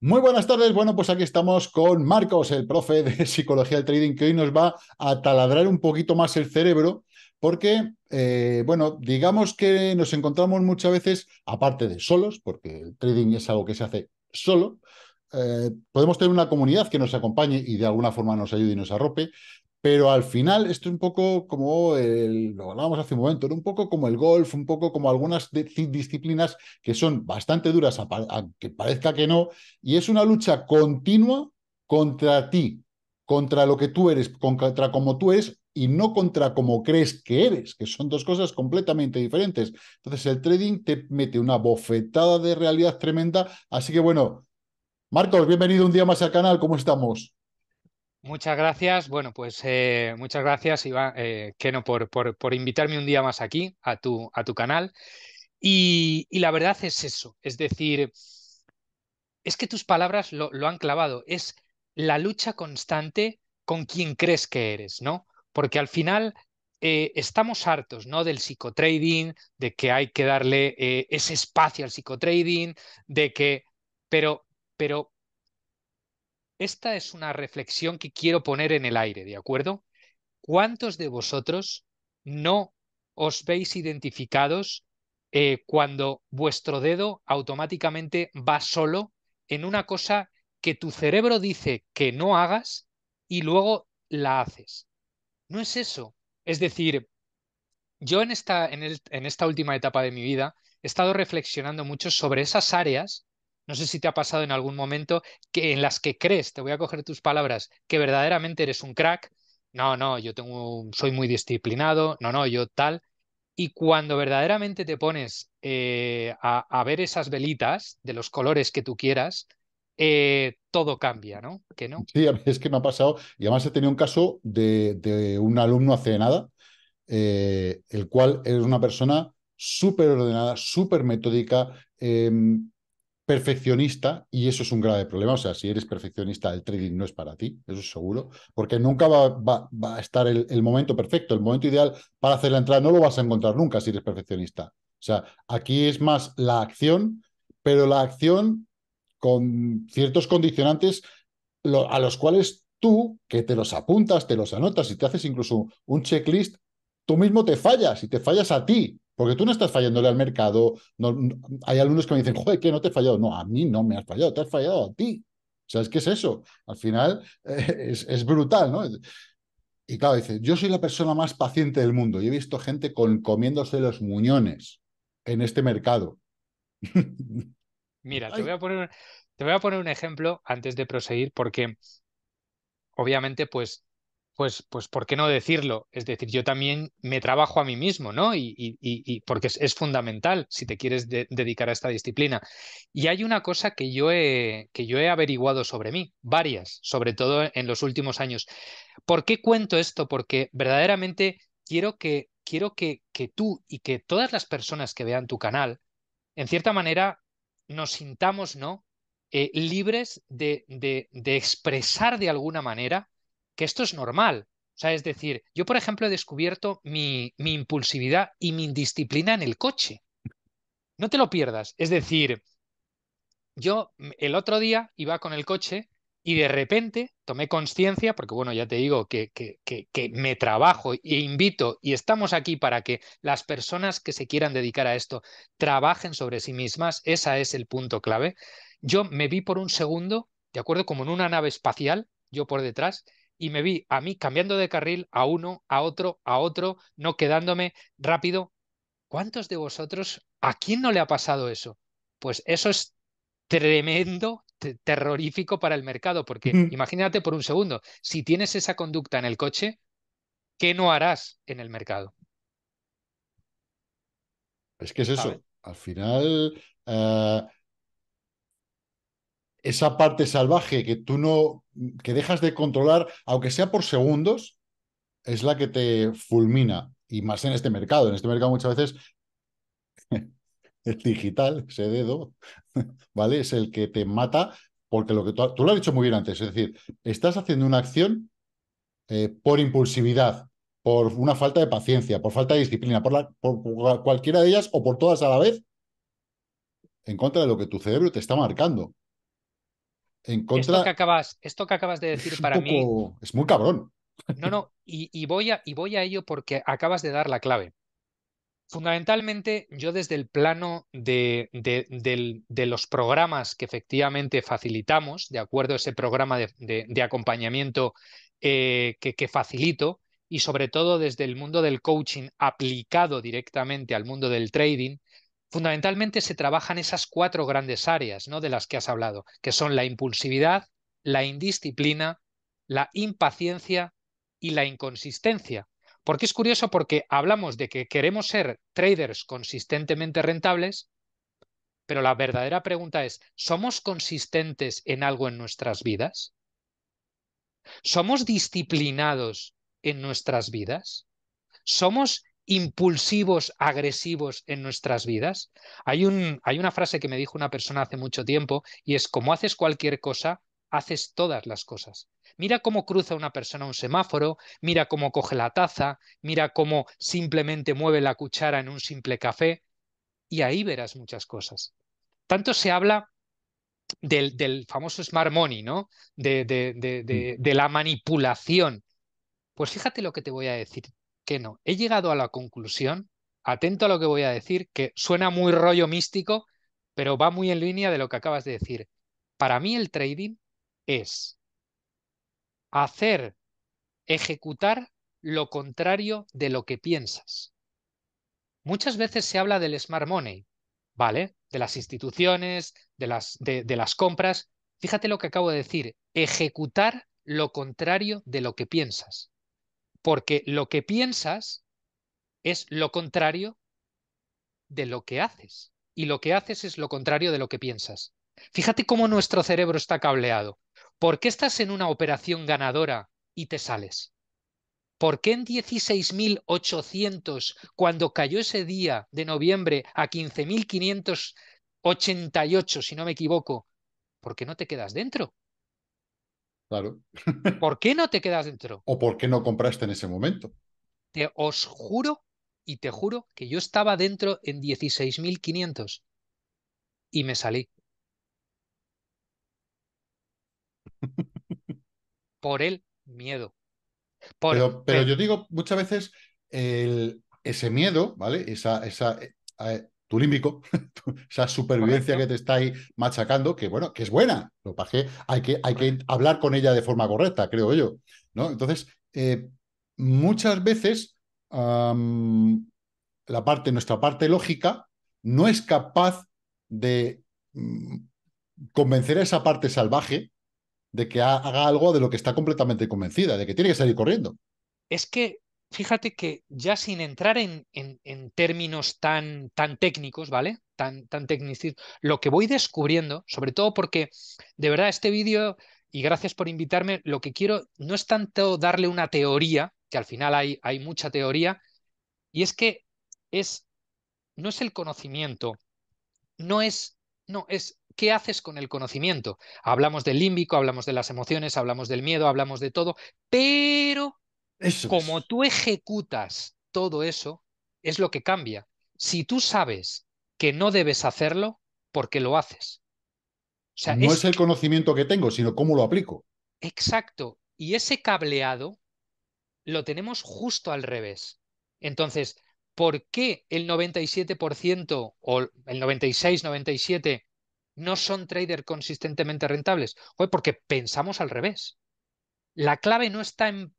Muy buenas tardes. Bueno, pues aquí estamos con Marcos, el profe de psicología del trading, que hoy nos va a taladrar un poquito más el cerebro, porque, eh, bueno, digamos que nos encontramos muchas veces, aparte de solos, porque el trading es algo que se hace solo, eh, podemos tener una comunidad que nos acompañe y de alguna forma nos ayude y nos arrope, pero al final, esto es un poco como el, lo hablábamos hace un momento, un poco como el golf, un poco como algunas disciplinas que son bastante duras, aunque parezca que no, y es una lucha continua contra ti, contra lo que tú eres, contra cómo tú eres y no contra cómo crees que eres, que son dos cosas completamente diferentes. Entonces el trading te mete una bofetada de realidad tremenda, así que bueno, Marcos, bienvenido un día más al canal, ¿cómo estamos? Muchas gracias. Bueno, pues eh, muchas gracias, Iván, eh, Keno, por, por, por, invitarme un día más aquí a tu, a tu canal. Y, y, la verdad es eso, es decir, es que tus palabras lo, han clavado, es la lucha constante con quien crees que eres, ¿no? Porque al final eh, estamos hartos ¿no? del psicotrading, de que hay que darle eh, ese espacio al psicotrading, de que, pero, pero esta es una reflexión que quiero poner en el aire, ¿de acuerdo? ¿Cuántos de vosotros no os veis identificados eh, cuando vuestro dedo automáticamente va solo en una cosa que tu cerebro dice que no hagas y luego la haces? No es eso. Es decir, yo en esta última etapa de mi vida he estado reflexionando mucho sobre esas áreas no sé si te ha pasado en algún momento que en las que crees, te voy a coger tus palabras, que verdaderamente eres un crack. No, no, yo tengo, soy muy disciplinado, no, no, yo tal. Y cuando verdaderamente te pones eh, a, ver esas velitas de los colores que tú quieras, eh, todo cambia, ¿no? Que no. Sí, es que me ha pasado. Y además he tenido un caso de, un alumno hace nada, eh, el cual es una persona súper ordenada, súper metódica, em, perfeccionista y eso es un grave problema. O sea, si eres perfeccionista, el trading no es para ti, eso es seguro, porque nunca va, a estar el, momento perfecto, el momento ideal para hacer la entrada. No lo vas a encontrar nunca si eres perfeccionista. O sea, aquí es más la acción, pero la acción con ciertos condicionantes a los cuales tú, que te los apuntas, te los anotas y te haces incluso un checklist, tú mismo te fallas y te fallas a ti. Porque tú no estás fallándole al mercado. hay alumnos que me dicen, joder, que no te he fallado. No, a mí no me has fallado, te has fallado a ti. ¿Sabes qué es eso? Al final es, brutal, ¿no? Y claro, dice, yo soy la persona más paciente del mundo. y he visto gente comiéndose los muñones en este mercado. Mira, te voy, a poner, te voy a poner un ejemplo antes de proseguir, porque obviamente, pues pues, pues, ¿por qué no decirlo? Es decir, yo también me trabajo a mí mismo, ¿no? Y, porque es, fundamental si te quieres dedicar a esta disciplina. Y hay una cosa que yo, he, que yo he averiguado sobre mí, varias, sobre todo en los últimos años. ¿Por qué cuento esto? Porque verdaderamente quiero que, quiero que, que tú y que todas las personas que vean tu canal, en cierta manera, nos sintamos, ¿no? Eh, libres de, de, de expresar de alguna manera que esto es normal. O sea, es decir, yo, por ejemplo, he descubierto mi, impulsividad y mi indisciplina en el coche. No te lo pierdas. Es decir, yo mm, el otro día iba con el coche y de repente tomé conciencia, porque bueno, ya te digo que, que, que, que, me trabajo e invito y estamos aquí para que las personas que se quieran dedicar a esto trabajen sobre sí mismas, ese es el punto clave. Yo me vi por un segundo, de acuerdo, como en una nave espacial, yo por detrás, y me vi a mí cambiando de carril a uno, a otro, a otro, no quedándome rápido. ¿Cuántos de vosotros, a quién no le ha pasado eso? Pues eso es tremendo, terrorífico para el mercado, porque imagínate por un segundo, si tienes esa conducta en el coche, ¿qué no harás en el mercado? Es que es eso. Al final, eh, esa parte salvaje que tú no que dejas de controlar, aunque sea por segundos, es la que te fulmina. Y más en este mercado. En este mercado muchas veces el digital, ese dedo, ¿vale? Es el que te mata porque lo que tú, lo has dicho muy bien antes. Es decir, estás haciendo una acción eh, por impulsividad, por una falta de paciencia, por falta de disciplina, por cualquiera de ellas o por todas a la vez, en contra de lo que tu cerebro te está marcando. Esto que acabas, esto que acabas de decir para mí. Es muy cabrón. No, no, y, voy a, y voy a ello porque acabas de dar la clave. Fundamentalmente, yo desde el plano de, de, los programas que efectivamente facilitamos, de acuerdo a ese programa de, acompañamiento eh, que, que, facilito, y sobre todo desde el mundo del coaching aplicado directamente al mundo del trading, Fundamentalmente se trabajan esas cuatro grandes áreas ¿no? de las que has hablado, que son la impulsividad, la indisciplina, la impaciencia y la inconsistencia. Porque es curioso porque hablamos de que queremos ser traders consistentemente rentables, pero la verdadera pregunta es, ¿somos consistentes en algo en nuestras vidas? ¿Somos disciplinados en nuestras vidas? ¿Somos impulsivos, agresivos en nuestras vidas? Hay, un, hay una frase que me dijo una persona hace mucho tiempo y es, como haces cualquier cosa, haces todas las cosas. Mira cómo cruza una persona un semáforo, mira cómo coge la taza, mira cómo simplemente mueve la cuchara en un simple café y ahí verás muchas cosas. Tanto se habla del, famoso smart money, ¿no? De, mm. de la manipulación. Pues fíjate lo que te voy a decir. Que no. He llegado a la conclusión, atento a lo que voy a decir, que suena muy rollo místico, pero va muy en línea de lo que acabas de decir. Para mí el trading es hacer, ejecutar lo contrario de lo que piensas. Muchas veces se habla del smart money, ¿vale? De las instituciones, de las, de las compras. Fíjate lo que acabo de decir, ejecutar lo contrario de lo que piensas porque lo que piensas es lo contrario de lo que haces. Y lo que haces es lo contrario de lo que piensas. Fíjate cómo nuestro cerebro está cableado. ¿Por qué estás en una operación ganadora y te sales? ¿Por qué en 16.800, cuando cayó ese día de noviembre a 15.588, si no me equivoco, por qué no te quedas dentro? Claro. ¿Por qué no te quedas dentro? ¿O por qué no compraste en ese momento? Te os juro y te juro que yo estaba dentro en 16.500 y me salí. por el miedo. pero, yo digo muchas veces el, ese miedo, ¿vale? Esa, esa, eh, tu límbico, esa supervivencia que te está ahí machacando, que bueno, que es buena, lo que hay que, hay que hablar con ella de forma correcta, creo yo, ¿no? Entonces, eh, muchas veces la parte, nuestra parte lógica no es capaz de mm, convencer a esa parte salvaje de que haga algo de lo que está completamente convencida, de que tiene que salir corriendo. Es que fíjate que ya sin entrar en, términos tan, tan, técnicos, ¿vale? Tan, tan lo que voy descubriendo, sobre todo porque de verdad este vídeo, y gracias por invitarme, lo que quiero no es tanto darle una teoría, que al final hay, hay mucha teoría, y es que es, no es el conocimiento, no es, no, es ¿qué haces con el conocimiento? Hablamos del límbico, hablamos de las emociones, hablamos del miedo, hablamos de todo, pero como tú ejecutas todo eso, es lo que cambia. Si tú sabes que no debes hacerlo, ¿por qué lo haces? no es... el conocimiento que tengo, sino cómo lo aplico. Exacto. Y ese cableado lo tenemos justo al revés. Entonces, ¿por qué el 97% o el 96, 97 no son trader consistentemente rentables? porque pensamos al revés. La clave no está en,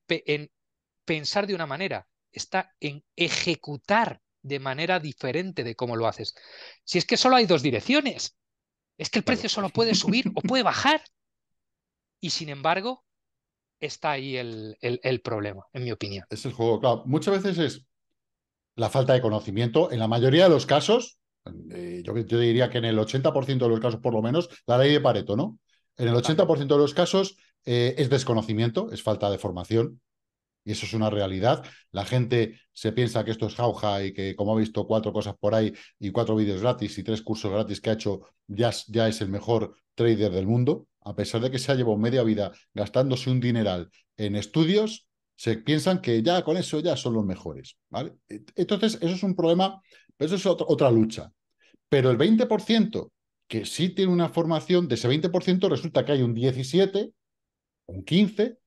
pensar de una manera, está en ejecutar de manera diferente de cómo lo haces. Si es que solo hay dos direcciones, es que el precio solo puede subir o puede bajar. Y sin embargo, está ahí el, problema, en mi opinión. Es el juego, claro. Muchas veces es la falta de conocimiento. En la mayoría de los casos, eh, yo, diría que en el 80% de los casos, por lo menos, la ley de Pareto, ¿no? En el 80% de los casos eh, es desconocimiento, es falta de formación. Y eso es una realidad. La gente se piensa que esto es jauja y que como ha visto cuatro cosas por ahí y cuatro vídeos gratis y tres cursos gratis que ha hecho, ya, ya es el mejor trader del mundo. A pesar de que se ha llevado media vida gastándose un dineral en estudios, se piensan que ya con eso ya son los mejores. ¿vale? Entonces, eso es un problema, pero eso es otra lucha. Pero el 20% que sí tiene una formación, de ese 20% resulta que hay un 17, un 15,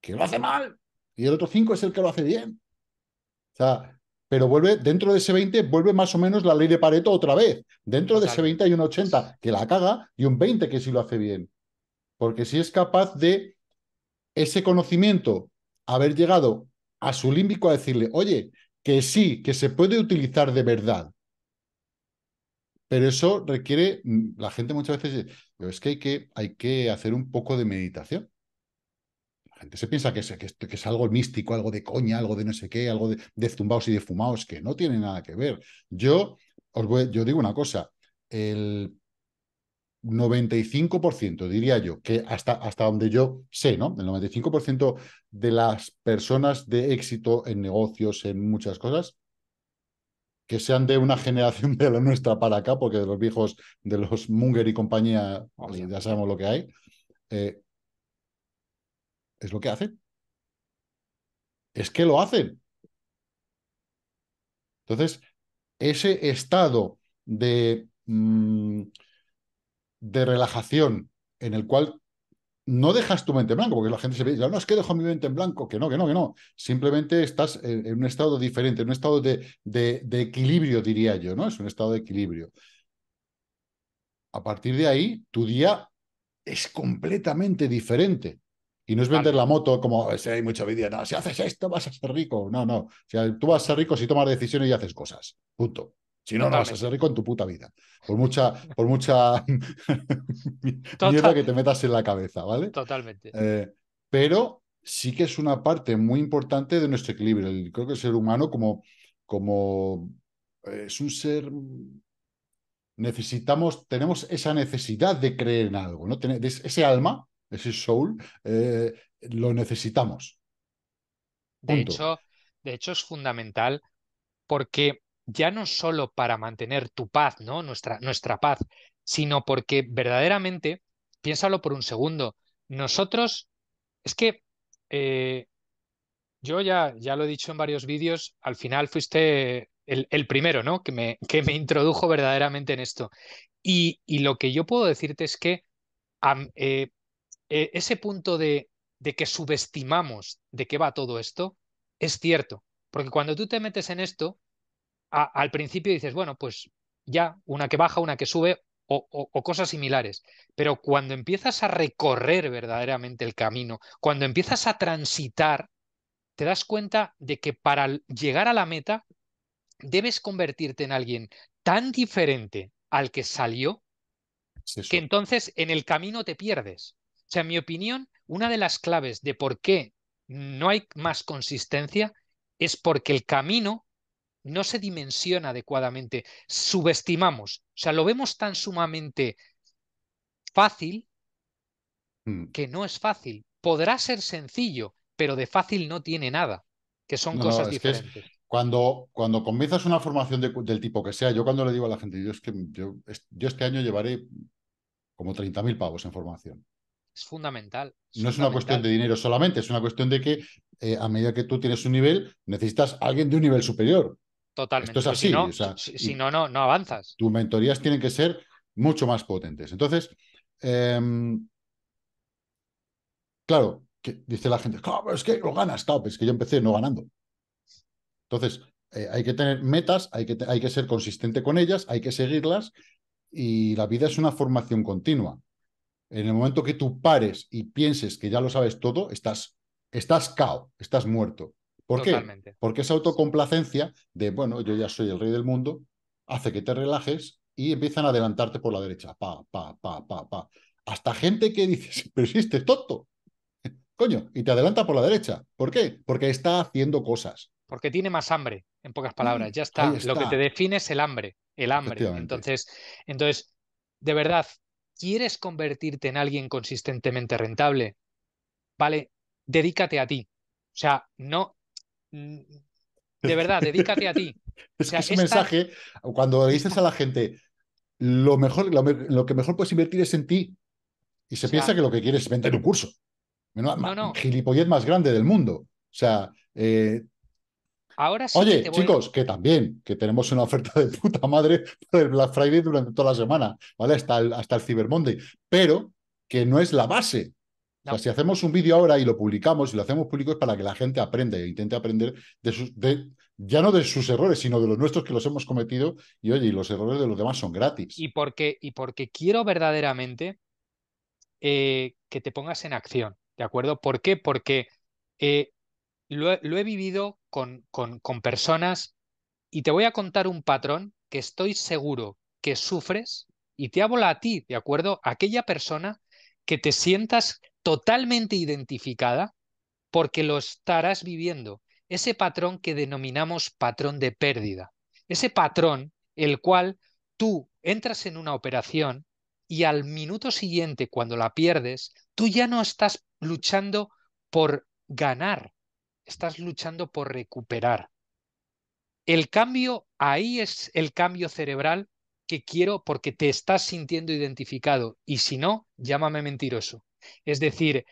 que lo hace mal y el otro 5 es el que lo hace bien. O sea, pero vuelve, dentro de ese 20 vuelve más o menos la ley de Pareto otra vez. Dentro de ese 20 hay un 80 que la caga y un 20 que sí lo hace bien. Porque si es capaz de ese conocimiento haber llegado a su límbico a decirle, oye, que sí, que se puede utilizar de verdad. Pero eso requiere, mm, la gente muchas veces, es que hay que, hay que hacer un poco de meditación se piensa que es, algo místico, algo de coña, algo de no sé qué, algo de, zumbaos y de fumaos, que no tiene nada que ver. Yo os voy, yo digo una cosa, el 95%, diría yo, que hasta, hasta donde yo sé, ¿no? El 95% de las personas de éxito en negocios, en muchas cosas, que sean de una generación de la nuestra para acá, porque de los viejos, de los Munger y compañía, pues ya sabemos lo que hay, eh, es lo que hacen. Es que lo hacen. Entonces, ese estado de, mm, de relajación en el cual no dejas tu mente en blanco, porque la gente se ve, no es que dejo mi mente en blanco, que no, que no, que no. Simplemente estás en, un estado diferente, en un estado de, de, equilibrio, diría yo, ¿no? Es un estado de equilibrio. A partir de ahí, tu día es completamente diferente. Y no es vender la moto como si hay mucha vida no, si haces esto vas a ser rico. No, no. O tú vas a ser rico si tomas decisiones y haces cosas. Punto. Si no, no vas a ser rico en tu puta vida. Por mucha, por mucha mierda que te metas en la cabeza, ¿vale? Totalmente. Eh, pero sí que es una parte muy importante de nuestro equilibrio. creo que el ser humano, como, como eh, es un ser necesitamos, tenemos esa necesidad de creer en algo, ¿no? ese alma ese soul, eh, lo necesitamos. De hecho, de hecho, es fundamental porque ya no solo para mantener tu paz, ¿no? Nuestra, nuestra paz, sino porque verdaderamente, piénsalo por un segundo, nosotros, es que eh, yo ya, ya lo he dicho en varios vídeos, al final fuiste el, primero, ¿no? Que me, que me, introdujo verdaderamente en esto. Y, lo que yo puedo decirte es que eh, eh, ese punto de, que subestimamos de qué va todo esto es cierto, porque cuando tú te metes en esto, al principio dices, bueno, pues ya, una que baja, una que sube o, cosas similares, pero cuando empiezas a recorrer verdaderamente el camino, cuando empiezas a transitar, te das cuenta de que para llegar a la meta debes convertirte en alguien tan diferente al que salió, que entonces en el camino te pierdes. O sea, en mi opinión, una de las claves de por qué no hay más consistencia es porque el camino no se dimensiona adecuadamente, subestimamos, o sea, lo vemos tan sumamente fácil hmm. que no es fácil. Podrá ser sencillo, pero de fácil no tiene nada, que son cosas diferentes. cuando, cuando comienzas una formación del tipo que sea, yo cuando le digo a la gente, yo, que, yo este año llevaré como 30.000 pavos en formación. Es fundamental. no es una cuestión de dinero solamente, es una cuestión de que eh, a medida que tú tienes un nivel, necesitas a alguien de un nivel superior. Totalmente. Esto es así. Si no, o sea, si, no, no, no, avanzas. Tus mentorías tienen que ser mucho más potentes. Entonces, em, claro, que dice la gente, es que lo ganas, es que yo empecé no ganando. Entonces, eh, hay que tener metas, hay que, hay que ser consistente con ellas, hay que seguirlas y la vida es una formación continua. En el momento que tú pares y pienses que ya lo sabes todo, estás, estás cao, estás muerto. ¿Por qué? Porque esa autocomplacencia de, bueno, yo ya soy el rey del mundo, hace que te relajes y empiezan a adelantarte por la derecha. Pa, pa, pa, pa, pa. Hasta gente que dice pero si este tonto. Coño, y te adelanta por la derecha. ¿Por qué? Porque está haciendo cosas. Porque tiene más hambre, en pocas palabras. Mm, ya está. está. Lo que te define es el hambre. El hambre. Entonces, entonces, de verdad, ¿Quieres convertirte en alguien consistentemente rentable? Vale, dedícate a ti. O sea, no. De verdad, dedícate a ti. es un mensaje, cuando le dices a la gente, lo, mejor, lo, que mejor puedes invertir es en ti, y se piensa que lo que quieres es vender un curso. No, no. Gilipollet más grande del mundo. O sea, eh, Oye, chicos, que también, que tenemos una oferta de puta madre para el Black Friday durante toda la semana, ¿vale? Hasta el, hasta el Cyber pero que no es la base. sea, si hacemos un vídeo ahora y lo publicamos y lo hacemos público es para que la gente aprenda e intente aprender de sus, ya no de sus errores, sino de los nuestros que los hemos cometido. Y oye, y los errores de los demás son gratis. Y porque, y porque quiero verdaderamente eh, que te pongas en acción, ¿de acuerdo? ¿Por qué? Porque eh, lo, he vivido con, con personas y te voy a contar un patrón que estoy seguro que sufres y te hablo a ti, ¿de acuerdo? Aquella persona que te sientas totalmente identificada porque lo estarás viviendo. Ese patrón que denominamos patrón de pérdida. Ese patrón el cual tú entras en una operación y al minuto siguiente, cuando la pierdes, tú ya no estás luchando por ganar, estás luchando por recuperar. El cambio, ahí es el cambio cerebral que quiero porque te estás sintiendo identificado y si no, llámame mentiroso. Es decir,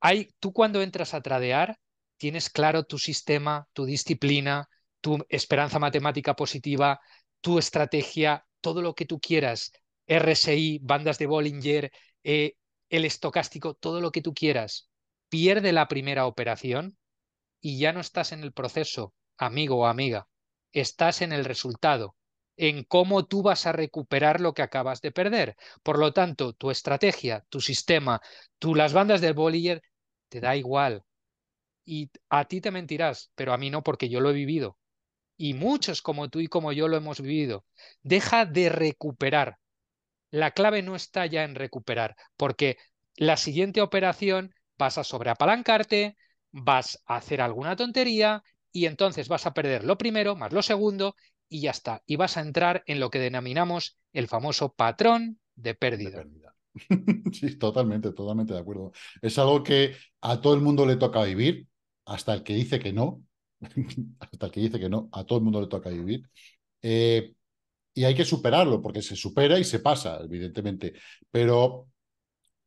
hay, tú cuando entras a tradear, tienes claro tu sistema, tu disciplina, tu esperanza matemática positiva, tu estrategia, todo lo que tú quieras, RSI, bandas de Bollinger, eh, el estocástico, todo lo que tú quieras. Pierde la primera operación y ya no estás en el proceso, amigo o amiga, estás en el resultado, en cómo tú vas a recuperar lo que acabas de perder. Por lo tanto, tu estrategia, tu sistema, tú, las bandas del Bollinger, te da igual. Y a ti te mentirás, pero a mí no, porque yo lo he vivido. Y muchos como tú y como yo lo hemos vivido. Deja de recuperar. La clave no está ya en recuperar, porque la siguiente operación pasa sobre apalancarte vas a hacer alguna tontería y entonces vas a perder lo primero más lo segundo y ya está. Y vas a entrar en lo que denominamos el famoso patrón de pérdida. Sí, totalmente, totalmente de acuerdo. Es algo que a todo el mundo le toca vivir, hasta el que dice que no, hasta el que dice que no, a todo el mundo le toca vivir. Eh, y hay que superarlo, porque se supera y se pasa, evidentemente. Pero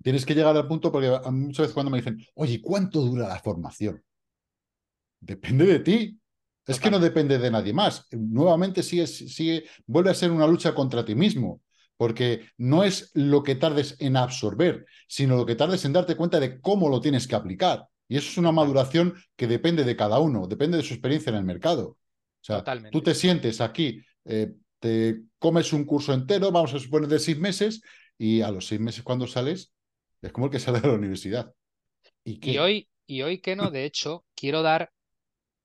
Tienes que llegar al punto porque muchas veces cuando me dicen, oye, ¿cuánto dura la formación? Depende de ti. Es que no depende de nadie más. Nuevamente sigue, sigue, vuelve a ser una lucha contra ti mismo, porque no es lo que tardes en absorber, sino lo que tardes en darte cuenta de cómo lo tienes que aplicar. Y eso es una maduración que depende de cada uno, depende de su experiencia en el mercado. O sea, tú te sientes aquí, eh, te comes un curso entero, vamos a suponer de seis meses, y a los seis meses cuando sales, es como el que sale de la universidad. ¿Y, hoy, y hoy que no, de hecho, quiero dar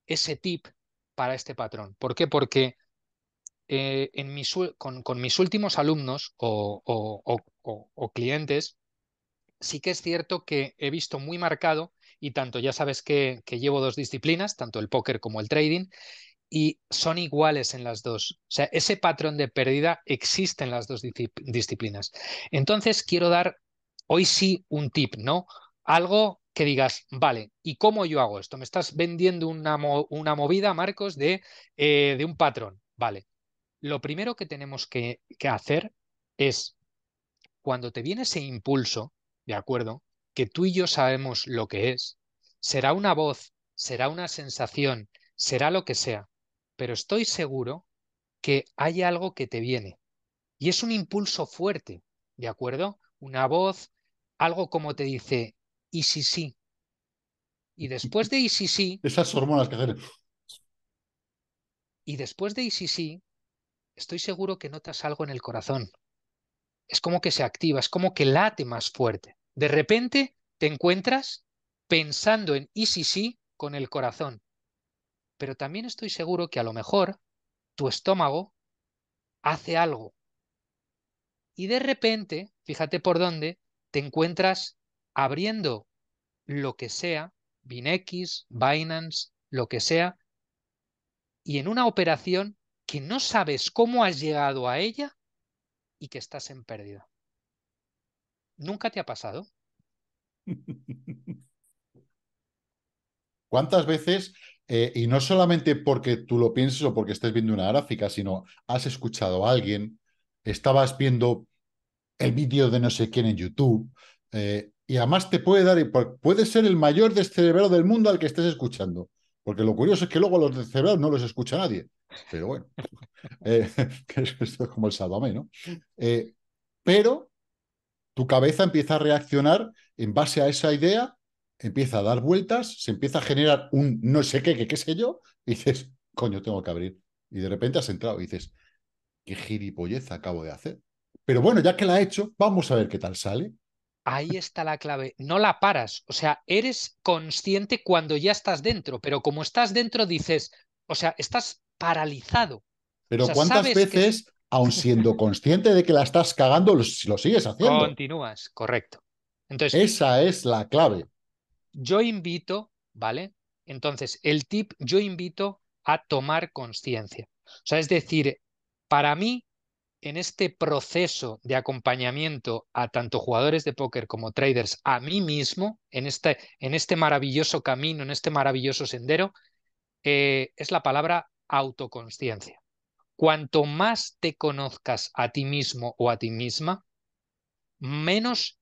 ese tip para este patrón. ¿Por qué? Porque eh, en con, mis últimos alumnos o, clientes, sí que es cierto que he visto muy marcado, y tanto ya sabes que, que llevo dos disciplinas, tanto el póker como el trading, y son iguales en las dos. O sea, ese patrón de pérdida existe en las dos disciplinas. Entonces, quiero dar Hoy sí un tip, ¿no? Algo que digas, vale, ¿y cómo yo hago esto? Me estás vendiendo una, una movida, Marcos, de, eh, de un patrón. Vale, lo primero que tenemos que, que, hacer es, cuando te viene ese impulso, ¿de acuerdo? Que tú y yo sabemos lo que es, será una voz, será una sensación, será lo que sea, pero estoy seguro que hay algo que te viene. Y es un impulso fuerte, ¿de acuerdo? Una voz, algo como te dice, y si sí. Y después de y si sí. Esas hormonas que hacen. Y después de y si sí, estoy seguro que notas algo en el corazón. Es como que se activa, es como que late más fuerte. De repente te encuentras pensando en y si sí con el corazón. Pero también estoy seguro que a lo mejor tu estómago hace algo. Y de repente, fíjate por dónde, te encuentras abriendo lo que sea, BinX, Binance, lo que sea, y en una operación que no sabes cómo has llegado a ella y que estás en pérdida. ¿Nunca te ha pasado? ¿Cuántas veces, eh, y no solamente porque tú lo pienses o porque estés viendo una gráfica, sino has escuchado a alguien, estabas viendo el vídeo de no sé quién en YouTube. Eh, y además te puede dar, puede ser el mayor descerebrado del mundo al que estés escuchando. Porque lo curioso es que luego los descerebrados no los escucha nadie. Pero bueno, eh, esto es como el sálvame, ¿no? Eh, pero tu cabeza empieza a reaccionar en base a esa idea, empieza a dar vueltas, se empieza a generar un no sé qué, qué sé yo, y dices, coño, tengo que abrir. Y de repente has entrado y dices, qué gilipollez acabo de hacer. Pero bueno, ya que la ha he hecho, vamos a ver qué tal sale. Ahí está la clave. No la paras. O sea, eres consciente cuando ya estás dentro, pero como estás dentro dices, o sea, estás paralizado. Pero ¿cuántas veces, aun siendo consciente de que la estás cagando, lo, sigues haciendo? Continúas, correcto. Entonces, Esa es la clave. Yo invito, ¿vale? Entonces, el tip, yo invito a tomar conciencia. O sea, es decir, para mí, en este proceso de acompañamiento a tanto jugadores de póker como traders, a mí mismo, en este, en este maravilloso camino, en este maravilloso sendero, eh, es la palabra autoconciencia. Cuanto más te conozcas a ti mismo o a ti misma, menos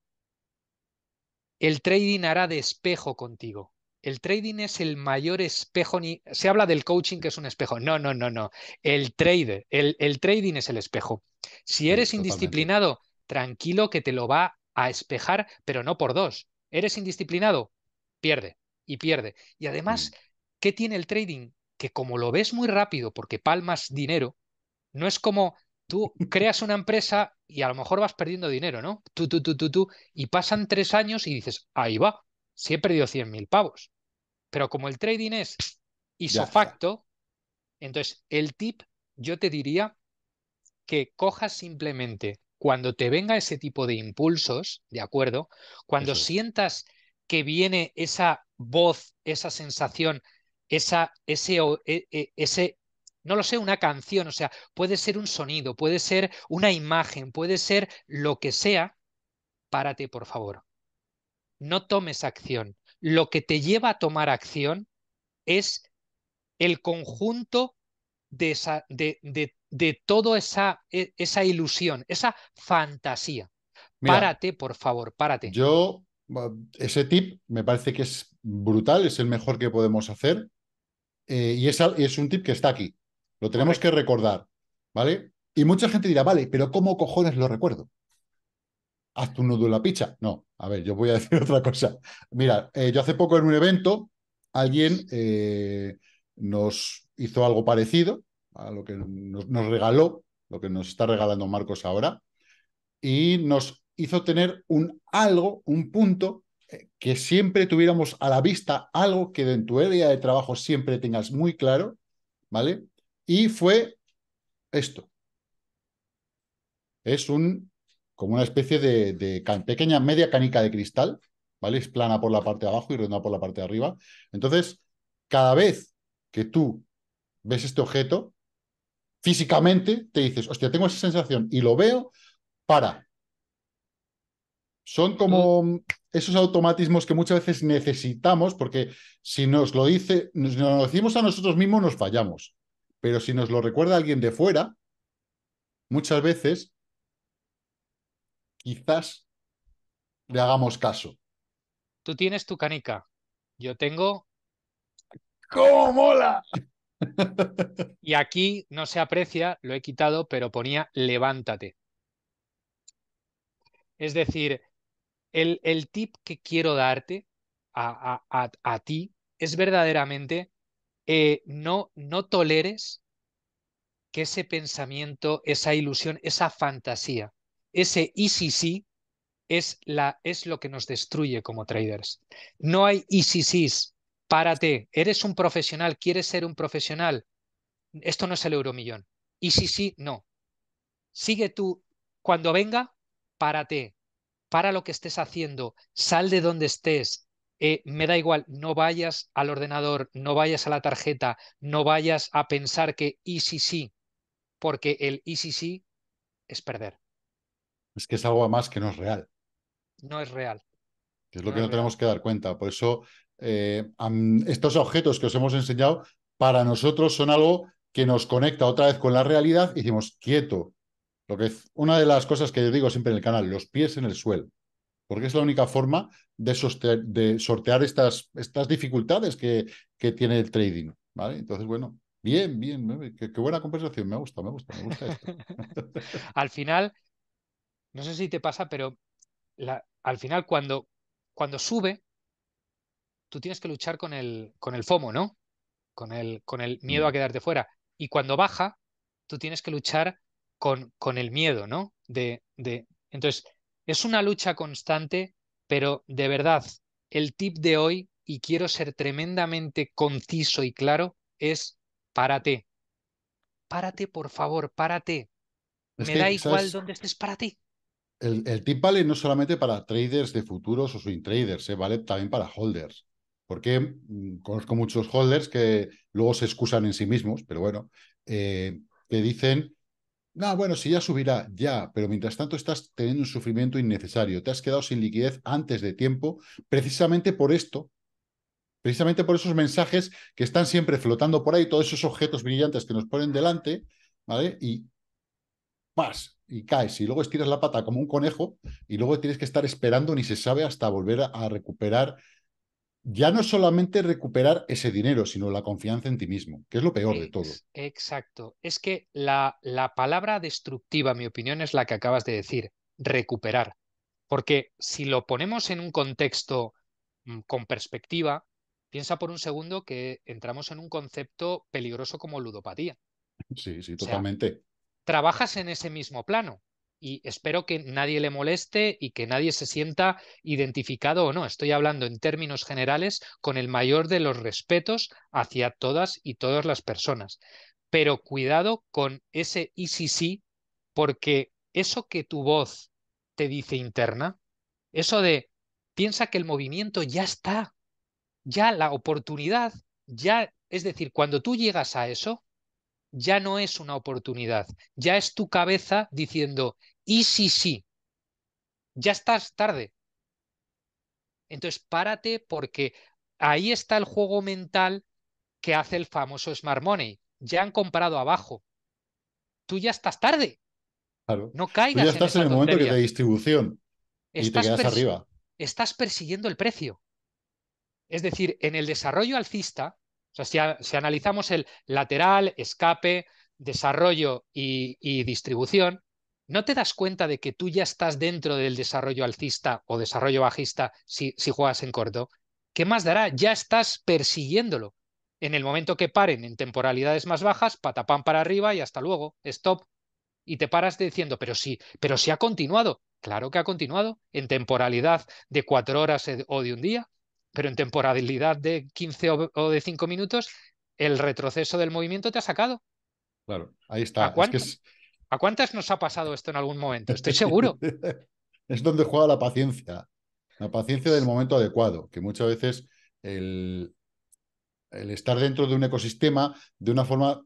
el trading hará de espejo contigo. El trading es el mayor espejo. Se habla del coaching que es un espejo. No, no, no, no. El trade, el, trading es el espejo. Si eres indisciplinado, tranquilo que te lo va a espejar, pero no por dos. Eres indisciplinado, pierde y pierde. Y además, mm. ¿qué tiene el trading? Que como lo ves muy rápido porque palmas dinero, no es como tú creas una empresa y a lo mejor vas perdiendo dinero, ¿no? Tú, tú, tú, tú, tú, y pasan tres años y dices, ahí va, si he perdido 100 mil pavos. Pero como el trading es isofacto, entonces el tip yo te diría que cojas simplemente cuando te venga ese tipo de impulsos, ¿de acuerdo? Cuando sientas que viene esa voz, esa sensación, esa, e, e, ese, no lo sé, una canción, o sea, puede ser un sonido, puede ser una imagen, puede ser lo que sea, párate, por favor. No tomes acción, lo que te lleva a tomar acción es el conjunto de, de, toda esa, e, esa ilusión, esa fantasía. párate, por favor, párate. Yo, ese tip me parece que es brutal, es el mejor que podemos hacer. Eh, y es, es, un tip que está aquí. Lo tenemos que recordar, ¿vale? Y mucha gente dirá, vale, pero ¿cómo cojones lo recuerdo? haz tu la picha. No, a ver, yo voy a decir otra cosa. Mira, eh, yo hace poco en un evento, alguien eh, nos hizo algo parecido a lo que nos, regaló, lo que nos está regalando Marcos ahora, y nos hizo tener un algo, un punto, eh, que siempre tuviéramos a la vista algo que en tu área de trabajo siempre tengas muy claro, ¿vale? Y fue esto. Es un como una especie de, pequeña media canica de cristal, ¿vale? Es plana por la parte de abajo y redonda por la parte de arriba. Entonces, cada vez que tú ves este objeto, físicamente te dices, hostia, tengo esa sensación y lo veo, para. Son como mm. esos automatismos que muchas veces necesitamos, porque si nos lo dice, nos lo decimos a nosotros mismos, nos fallamos. Pero si nos lo recuerda alguien de fuera, muchas veces quizás le hagamos caso. Tú tienes tu canica, yo tengo... ¡Cómo mola! y aquí no se aprecia, lo he quitado, pero ponía levántate. Es decir, el, tip que quiero darte a, a, a, ti es verdaderamente eh, no, no toleres que ese pensamiento, esa ilusión, esa fantasía ese easy es, es lo que nos destruye como traders. No hay easy Párate, eres un profesional, quieres ser un profesional. Esto no es el euromillón. Easy sí, no. Sigue tú. Cuando venga, párate. Para lo que estés haciendo. Sal de donde estés. Eh, me da igual, no vayas al ordenador, no vayas a la tarjeta, no vayas a pensar que ECC, porque el easy es perder es que es algo más que no es real. No es real. es lo que no tenemos que dar cuenta. Por eso, eh, estos objetos que os hemos enseñado, para nosotros son algo que nos conecta otra vez con la realidad y decimos, quieto. Lo que una de las cosas que yo digo siempre en el canal, los pies en el suelo. Porque es la única forma de, sortear estas, estas dificultades que, que tiene el trading. ¿vale? Entonces, bueno, Bien, bien, qué, buena conversación, me gusta, me gusta, me gusta esto. Al final, no sé si te pasa, pero al final cuando, cuando sube, tú tienes que luchar con el, con el FOMO, ¿no? Con el, con el miedo a mm. quedarte fuera. Y cuando baja, tú tienes que luchar con, con el miedo, ¿no? De, Entonces, es una lucha constante, pero de verdad, el tip de hoy, y quiero ser tremendamente conciso y claro, es párate. Párate, por favor, párate. Me da igual dónde estés, párate el, tip vale no solamente para traders de futuros o swing traders, eh, vale también para holders. Porque mm, conozco muchos holders que luego se excusan en sí mismos, pero bueno, eh, que dicen, no, bueno, si ya subirá, ya, pero mientras tanto estás teniendo un sufrimiento innecesario, te has quedado sin liquidez antes de tiempo, precisamente por esto, precisamente por esos mensajes que están siempre flotando por ahí, todos esos objetos brillantes que nos ponen delante, ¿vale? Y, ¡pas! y caes y luego estiras la pata como un conejo y luego tienes que estar esperando ni se sabe hasta volver a, recuperar, ya no solamente recuperar ese dinero, sino la confianza en ti mismo, que es lo peor de todo. Exacto. Es que la, la palabra destructiva, en mi opinión, es la que acabas de decir, recuperar. Porque si lo ponemos en un contexto mm, con perspectiva, piensa por un segundo que entramos en un concepto peligroso como ludopatía. Sí, sí, totalmente trabajas en ese mismo plano. Y espero que nadie le moleste y que nadie se sienta identificado o no. Estoy hablando en términos generales con el mayor de los respetos hacia todas y todas las personas. Pero cuidado con ese y sí, sí, porque eso que tu voz te dice interna, eso de piensa que el movimiento ya está, ya la oportunidad, ya, es decir, cuando tú llegas a eso, ya no es una oportunidad, ya es tu cabeza diciendo, y si sí, ya estás tarde. Entonces, párate porque ahí está el juego mental que hace el famoso Smart Money. Ya han comprado abajo. Tú ya estás tarde. No caigas. ya estás en, el momento de distribución te arriba. Estás persiguiendo el precio. Es decir, en el desarrollo alcista, o sea, si, analizamos el lateral, escape, desarrollo y, distribución, ¿no te das cuenta de que tú ya estás dentro del desarrollo alcista o desarrollo bajista si, juegas en corto? ¿Qué más dará? Ya estás persiguiéndolo. En el momento que paren en temporalidades más bajas, patapán para arriba y hasta luego, stop. Y te paras diciendo, pero sí, pero sí ha continuado. Claro que ha continuado en temporalidad de cuatro horas eh, o de un día, pero en temporalidad de 15 o, de 5 minutos, el retroceso del movimiento te ha sacado. Claro, ahí está. ¿A, cuántas nos ha pasado esto en algún momento? Estoy seguro. es donde juega la paciencia. La paciencia del momento adecuado, que muchas veces el, estar dentro de un ecosistema de una forma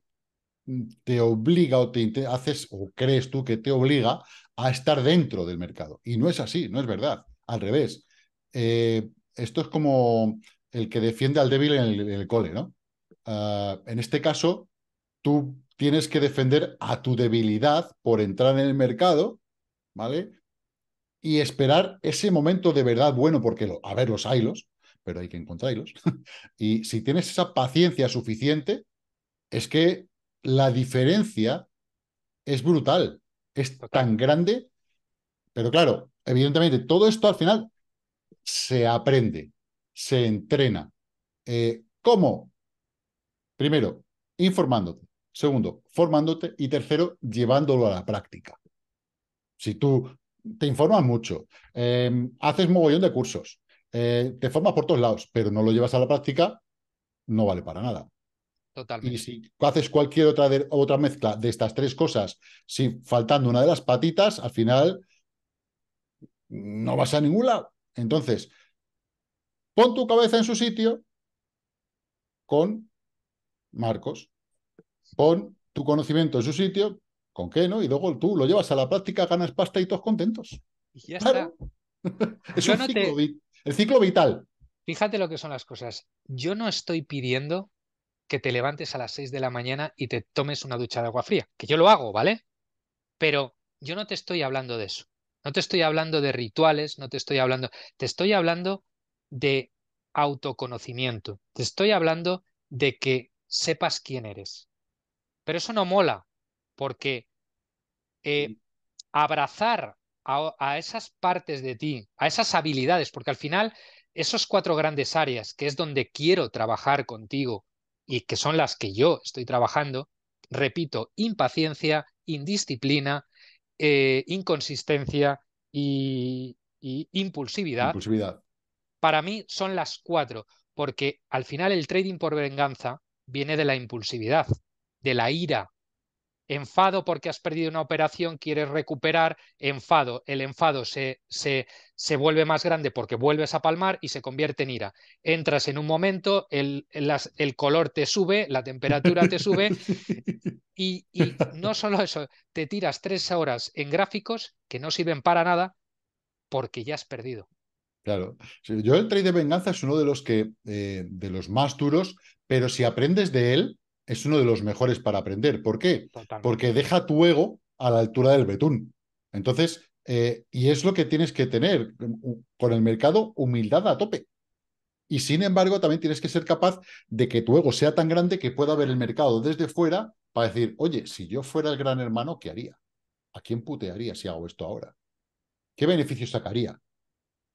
mm, te obliga o te, haces o crees tú que te obliga a estar dentro del mercado. Y no es así, no es verdad. Al revés, eh, esto es como el que defiende al débil en el, cole, ¿no? Ah, en este caso, tú tienes que defender a tu debilidad por entrar en el mercado, ¿vale? Y esperar ese momento de verdad bueno, porque, a ver, los hilos, pero hay que encontrarlos. y si tienes esa paciencia suficiente, es que la diferencia es brutal, es tan grande, pero claro, evidentemente todo esto al final se aprende, se entrena. Eh, ¿Cómo? Primero, informándote. Segundo, formándote. Y tercero, llevándolo a la práctica. Si tú te informas mucho, em, haces mogollón de cursos, eh, te formas por todos lados, pero no lo llevas a la práctica, no vale para nada. Totalmente. Y si haces cualquier otra, otra mezcla de estas tres cosas, si faltando una de las patitas, al final no vas a ningún lado. Entonces, pon tu cabeza en su sitio con Marcos. Pon tu conocimiento en su sitio con qué no? y luego tú lo llevas a la práctica, ganas pasta y todos contentos. Y claro. es el ciclo vital. Fíjate lo que son las cosas. Yo no estoy pidiendo que te levantes a las 6 de la mañana y te tomes una ducha de agua fría, que yo lo hago, ¿vale? Pero yo no te estoy hablando de eso. No te estoy hablando de rituales, no te estoy hablando, te estoy hablando de autoconocimiento, te estoy hablando de que sepas quién eres. Pero eso no mola, porque eh, abrazar a, a esas partes de ti, a esas habilidades, porque al final esos cuatro grandes áreas, que es donde quiero trabajar contigo y que son las que yo estoy trabajando, repito, impaciencia, indisciplina, eh, inconsistencia y, impulsividad, para mí son las cuatro, porque al final el trading por venganza viene de la impulsividad, de la ira, enfado porque has perdido una operación, quieres recuperar, enfado, el enfado se, se, se, vuelve más grande porque vuelves a palmar y se convierte en ira. Entras en un momento, el, el color te sube, la temperatura te sube y, no solo eso, te tiras tres horas en gráficos que no sirven para nada porque ya has perdido. Claro. Yo el trade de venganza es uno de los que eh, de los más duros, pero si aprendes de él, es uno de los mejores para aprender. ¿Por qué? Porque deja tu ego a la altura del betún. Entonces, eh, y es lo que tienes que tener con el mercado, humildad a tope. Y sin embargo, también tienes que ser capaz de que tu ego sea tan grande que pueda ver el mercado desde fuera para decir, oye, si yo fuera el gran hermano, ¿qué haría? ¿A quién putearía si hago esto ahora? ¿Qué beneficio sacaría?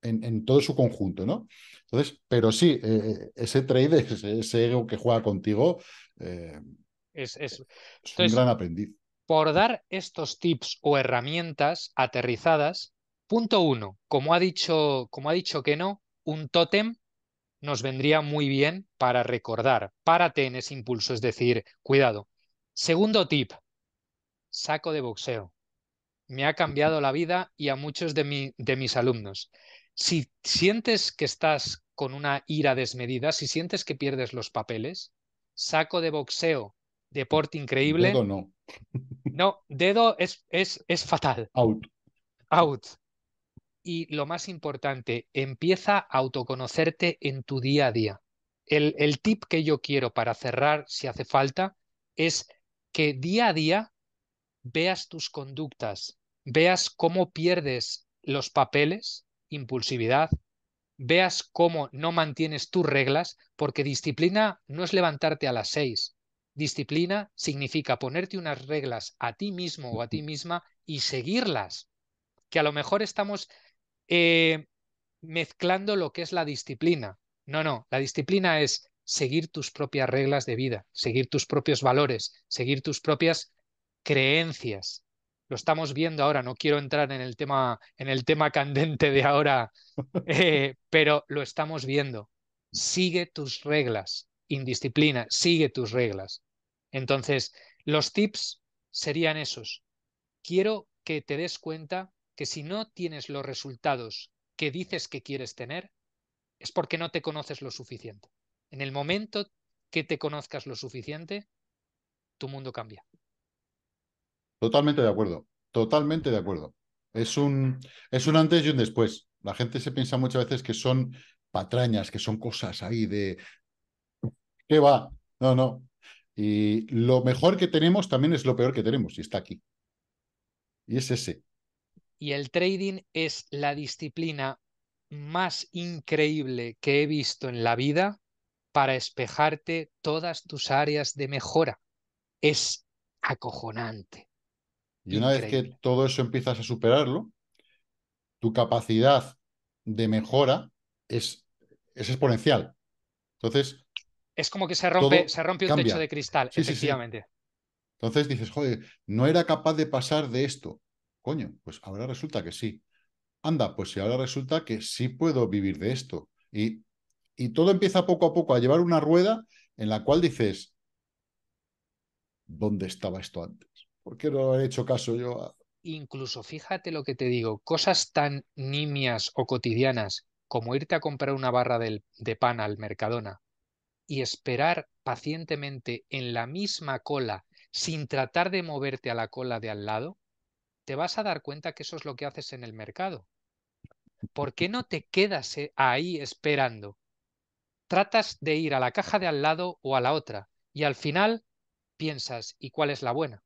En, todo su conjunto, ¿no? Entonces, pero sí, eh, eh, ese trade, ese, ego que juega contigo, eh, eh, es, un gran aprendiz. Por dar estos tips o herramientas aterrizadas, punto uno, como ha dicho, como ha dicho que no, un tótem nos vendría muy bien para recordar. Párate en ese impulso, es decir, cuidado. Segundo tip, saco de boxeo. Me ha cambiado la vida y a muchos de, mi, de mis alumnos. Si sientes que estás con una ira desmedida, si sientes que pierdes los papeles, saco de boxeo, deporte increíble. Dedo no. No, dedo es, es, es fatal. Out. Out. Y lo más importante, empieza a autoconocerte en tu día a día. el tip que yo quiero para cerrar, si hace falta, es que día a día veas tus conductas, veas cómo pierdes los papeles, impulsividad, veas cómo no mantienes tus reglas, porque disciplina no es levantarte a las seis. Disciplina significa ponerte unas reglas a ti mismo o a ti misma y seguirlas. Que a lo mejor estamos eh, mezclando lo que es la disciplina. No, no, la disciplina es seguir tus propias reglas de vida, seguir tus propios valores, seguir tus propias creencias lo estamos viendo ahora, no quiero entrar en el tema, en el tema candente de ahora, eh, pero lo estamos viendo. Sigue tus reglas, indisciplina, sigue tus reglas. Entonces, los tips serían esos. Quiero que te des cuenta que si no tienes los resultados que dices que quieres tener, es porque no te conoces lo suficiente. En el momento que te conozcas lo suficiente, tu mundo cambia. Totalmente de acuerdo, totalmente de acuerdo. Es un, es un antes y un después. La gente se piensa muchas veces que son patrañas, que son cosas ahí de... ¿Qué va? No, no. Y lo mejor que tenemos también es lo peor que tenemos y está aquí. Y es ese. Y el trading es la disciplina más increíble que he visto en la vida para espejarte todas tus áreas de mejora. Es acojonante. Y una vez que todo eso empiezas a superarlo, tu capacidad de mejora es, es exponencial. Entonces. Es como que se rompe, se rompe un techo de cristal, efectivamente. Entonces dices, joder, no era capaz de pasar de esto. Coño, pues ahora resulta que sí. Anda, pues si ahora resulta que sí puedo vivir de esto. Y, y todo empieza poco a poco a llevar una rueda en la cual dices, ¿dónde estaba esto antes? ¿Por qué no he hecho caso yo Incluso fíjate lo que te digo, cosas tan nimias o cotidianas como irte a comprar una barra de, de pan al Mercadona y esperar pacientemente en la misma cola sin tratar de moverte a la cola de al lado, te vas a dar cuenta que eso es lo que haces en el mercado. ¿Por qué no te quedas eh, ahí esperando? Tratas de ir a la caja de al lado o a la otra y al final piensas, ¿y cuál es la buena?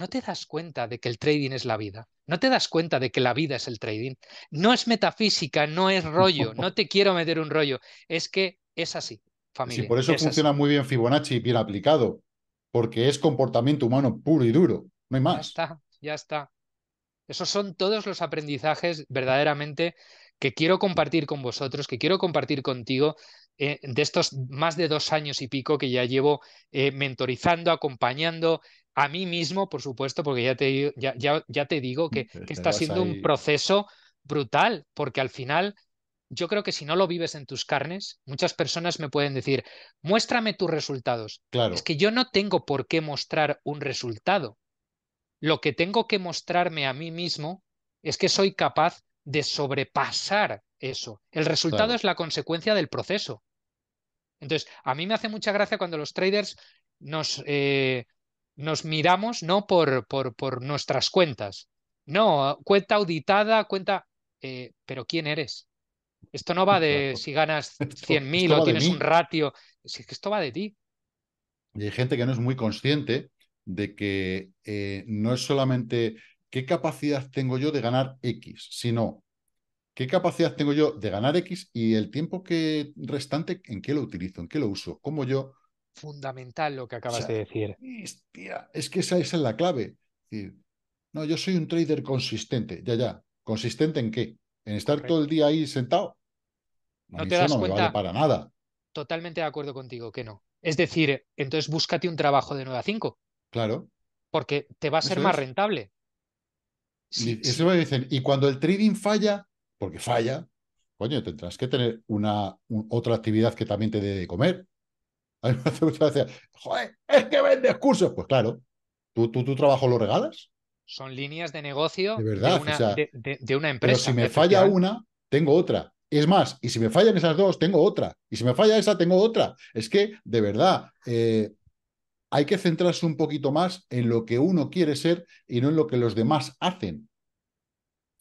no te das cuenta de que el trading es la vida. No te das cuenta de que la vida es el trading. No es metafísica, no es rollo. No te quiero meter un rollo. Es que es así, familia. Sí, por eso funciona muy bien Fibonacci bien aplicado. Porque es comportamiento humano puro y duro. No hay más. Ya está, ya está. Esos son todos los aprendizajes verdaderamente que quiero compartir con vosotros, que quiero compartir contigo eh, de estos más de dos años y pico que ya llevo eh, mentorizando, acompañando, a mí mismo, por supuesto, porque ya te, ya, ya, te digo que, está siendo un proceso brutal, porque al final yo creo que si no lo vives en tus carnes, muchas personas me pueden decir, muéstrame tus resultados. Es que yo no tengo por qué mostrar un resultado. Lo que tengo que mostrarme a mí mismo es que soy capaz de sobrepasar eso. El resultado es la consecuencia del proceso. Entonces, a mí me hace mucha gracia cuando los traders nos, eh, nos miramos no por, por, nuestras cuentas, no, cuenta auditada, cuenta, eh, pero ¿quién eres? Esto no va de si ganas 100.000 o tienes un ratio, si es que esto va de ti. Y hay gente que no es muy consciente de que eh, no es solamente qué capacidad tengo yo de ganar X, sino qué capacidad tengo yo de ganar X y el tiempo que restante en qué lo utilizo, en qué lo uso, cómo yo fundamental lo que acabas de decir. es que esa, es la clave. no, yo soy un trader consistente, ya, ya. ¿Consistente en qué? ¿En estar todo el día ahí sentado? no eso no Me vale para nada. Totalmente de acuerdo contigo que no. Es decir, entonces búscate un trabajo de 9 a 5. Claro. Porque te va a ser más rentable. Y cuando el trading falla, porque falla, coño, tendrás que tener una otra actividad que también te dé de comer. A mí me hace mucha Joder, es que vendes cursos. Pues claro, ¿tú, tú tu trabajo lo regalas? Son líneas de negocio de, una, empresa. Pero si me falla una, tengo otra. Es más, y si me fallan esas dos, tengo otra. Y si me falla esa, tengo otra. Es que, de verdad, eh, hay que centrarse un poquito más en lo que uno quiere ser y no en lo que los demás hacen.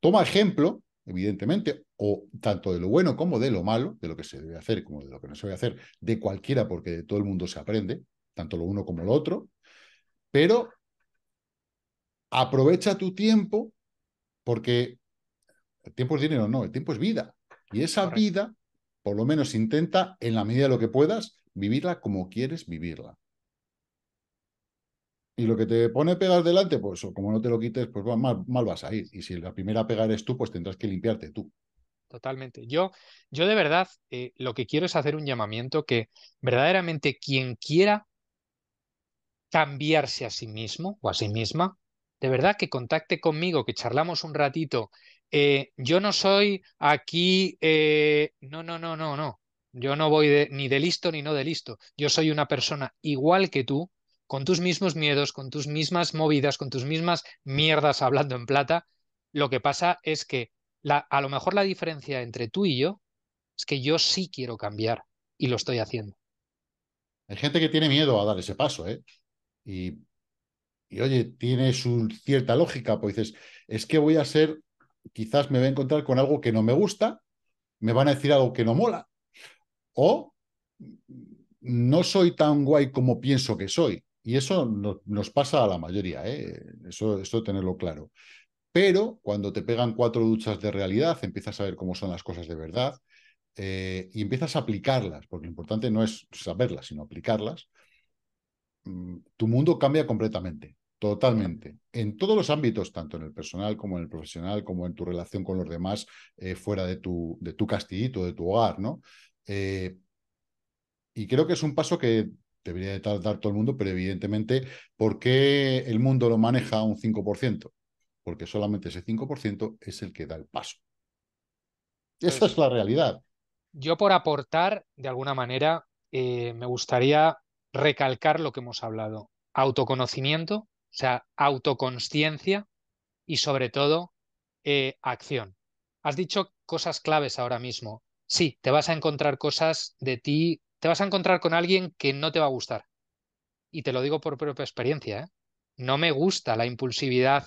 Toma ejemplo evidentemente, o tanto de lo bueno como de lo malo, de lo que se debe hacer como de lo que no se debe hacer, de cualquiera, porque de todo el mundo se aprende, tanto lo uno como lo otro, pero aprovecha tu tiempo porque el tiempo es dinero, no, el tiempo es vida. Y esa vida, por lo menos intenta, en la medida de lo que puedas, vivirla como quieres vivirla. Y lo que te pone pegar delante, pues o como no te lo quites, pues mal, mal vas a ir. Y si la primera pegar es tú, pues tendrás que limpiarte tú. Totalmente. Yo, yo de verdad eh, lo que quiero es hacer un llamamiento que verdaderamente quien quiera cambiarse a sí mismo o a sí misma, de verdad que contacte conmigo, que charlamos un ratito. Eh, yo no soy aquí, eh, no, no, no, no, no. Yo no voy ni de listo ni no de listo. Yo soy una persona igual que tú, con tus mismos miedos, con tus mismas movidas, con tus mismas mierdas hablando en plata, lo que pasa es que a lo mejor la diferencia entre tú y yo es que yo sí quiero cambiar y lo estoy haciendo. Hay gente que tiene miedo a dar ese paso, ¿eh? Y, y oye, tiene su cierta lógica, pues dices, es que voy a ser, quizás me voy a encontrar con algo que no me gusta, me van a decir algo que no mola, o no soy tan guay como pienso que soy. Y eso nos pasa a la mayoría, ¿eh? eso, tenerlo claro. Pero cuando te pegan cuatro duchas de realidad, empiezas a ver cómo son las cosas de verdad eh, y empiezas a aplicarlas, porque lo importante no es saberlas, sino aplicarlas, mm, tu mundo cambia completamente, totalmente, en todos los ámbitos, tanto en el personal como en el profesional, como en tu relación con los demás eh, fuera de tu, de tu castillito, de tu hogar, ¿no? y creo que es un paso que debería de tardar todo el mundo, pero evidentemente, ¿por qué el mundo lo maneja un 5%? Porque solamente ese 5% es el que da el paso. Pues Esa es la realidad. Yo por aportar, de alguna manera, eh, me gustaría recalcar lo que hemos hablado. Autoconocimiento, o sea, autoconsciencia y sobre todo eh, acción. Has dicho cosas claves ahora mismo. Sí, te vas a encontrar cosas de ti te vas a encontrar con alguien que no te va a gustar. Y te lo digo por propia experiencia. ¿eh? No me gusta la impulsividad,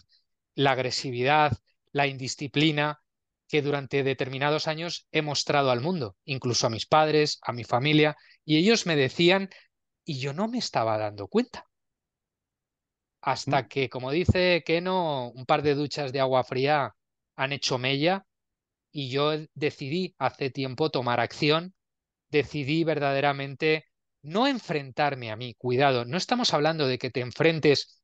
la agresividad, la indisciplina que durante determinados años he mostrado al mundo, incluso a mis padres, a mi familia, y ellos me decían, y yo no me estaba dando cuenta. Hasta mm. que, como dice Keno, un par de duchas de agua fría han hecho mella y yo decidí hace tiempo tomar acción decidí verdaderamente no enfrentarme a mí, cuidado, no estamos hablando de que te enfrentes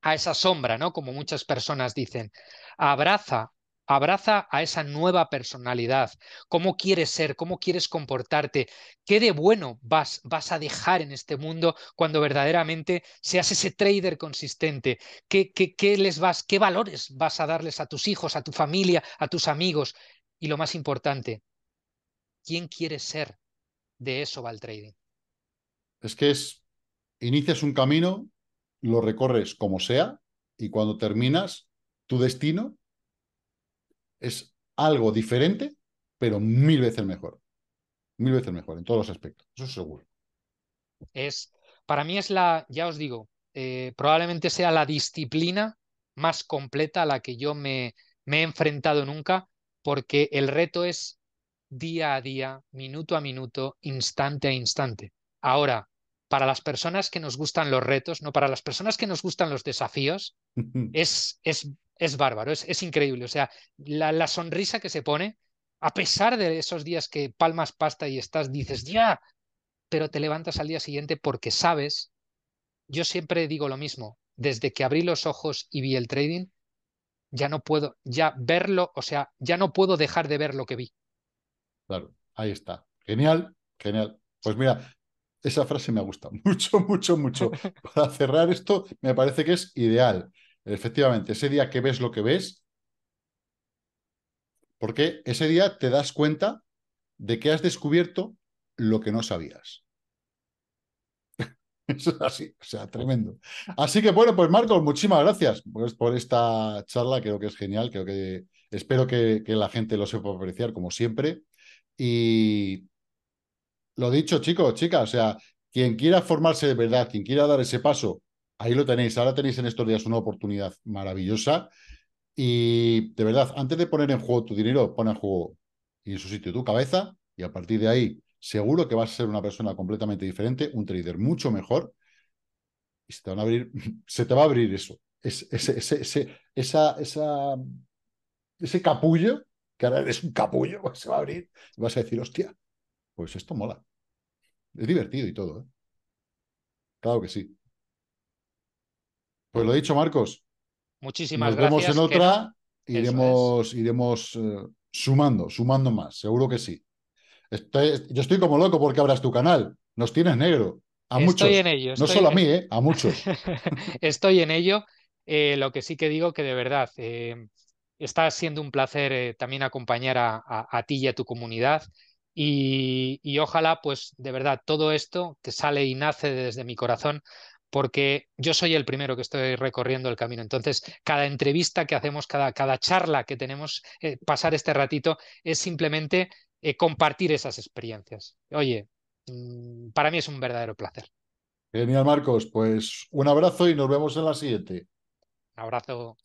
a esa sombra, ¿no? Como muchas personas dicen, abraza, abraza a esa nueva personalidad, cómo quieres ser, cómo quieres comportarte, qué de bueno vas, vas a dejar en este mundo cuando verdaderamente seas ese trader consistente, ¿Qué, qué, qué les vas, qué valores vas a darles a tus hijos, a tu familia, a tus amigos y lo más importante, ¿quién quieres ser? de eso va el trading. Es que es, inicias un camino, lo recorres como sea, y cuando terminas, tu destino es algo diferente, pero mil veces mejor. Mil veces mejor en todos los aspectos, eso es seguro. Es, para mí es la, ya os digo, eh, probablemente sea la disciplina más completa a la que yo me, me he enfrentado nunca, porque el reto es día a día, minuto a minuto, instante a instante. Ahora, para las personas que nos gustan los retos, no para las personas que nos gustan los desafíos, es, es, bárbaro, es, increíble. O sea, la, la, sonrisa que se pone, a pesar de esos días que palmas pasta y estás, dices, ya, pero te levantas al día siguiente porque sabes, yo siempre digo lo mismo, desde que abrí los ojos y vi el trading, ya no puedo, ya verlo, o sea, ya no puedo dejar de ver lo que vi. Claro, ahí está. Genial, genial. Pues mira, esa frase me gusta mucho, mucho, mucho. Para cerrar esto, me parece que es ideal. Efectivamente, ese día que ves lo que ves, porque ese día te das cuenta de que has descubierto lo que no sabías. Eso es así, o sea, tremendo. Así que bueno, pues Marcos, muchísimas gracias por esta charla, creo que es genial, creo que espero que la gente lo sepa apreciar como siempre. Y lo dicho, chicos, chicas, o sea, quien quiera formarse de verdad, quien quiera dar ese paso, ahí lo tenéis. Ahora tenéis en estos días una oportunidad maravillosa. Y de verdad, antes de poner en juego tu dinero, pon en juego y en su sitio tu cabeza. Y a partir de ahí, seguro que vas a ser una persona completamente diferente, un trader mucho mejor. Y se te, a abrir, se te va a abrir eso. ese, ese capullo que ahora eres un capullo, se va a abrir y vas a decir, hostia, pues esto mola. Es divertido y todo, ¿eh? Claro que sí. Pues lo he dicho, Marcos. Muchísimas gracias. Nos vemos en otra. y Iremos, iremos eh, sumando, sumando más, seguro que sí. Estoy, yo estoy como loco porque abras tu canal. Nos tienes negro. A estoy muchos. en ello. No solo a mí, ¿eh? a muchos. estoy en ello. lo que sí que digo que de verdad, Está siendo un placer eh, también acompañar a, ti y a tu comunidad. Y, ojalá, pues, de verdad, todo esto que sale y nace desde mi corazón, porque yo soy el primero que estoy recorriendo el camino. Entonces, cada entrevista que hacemos, cada, cada charla que tenemos, eh, pasar este ratito, es simplemente eh, compartir esas experiencias. Oye, mm, para mí es un verdadero placer. Genial, Marcos. Pues un abrazo y nos vemos en la siguiente. Un abrazo.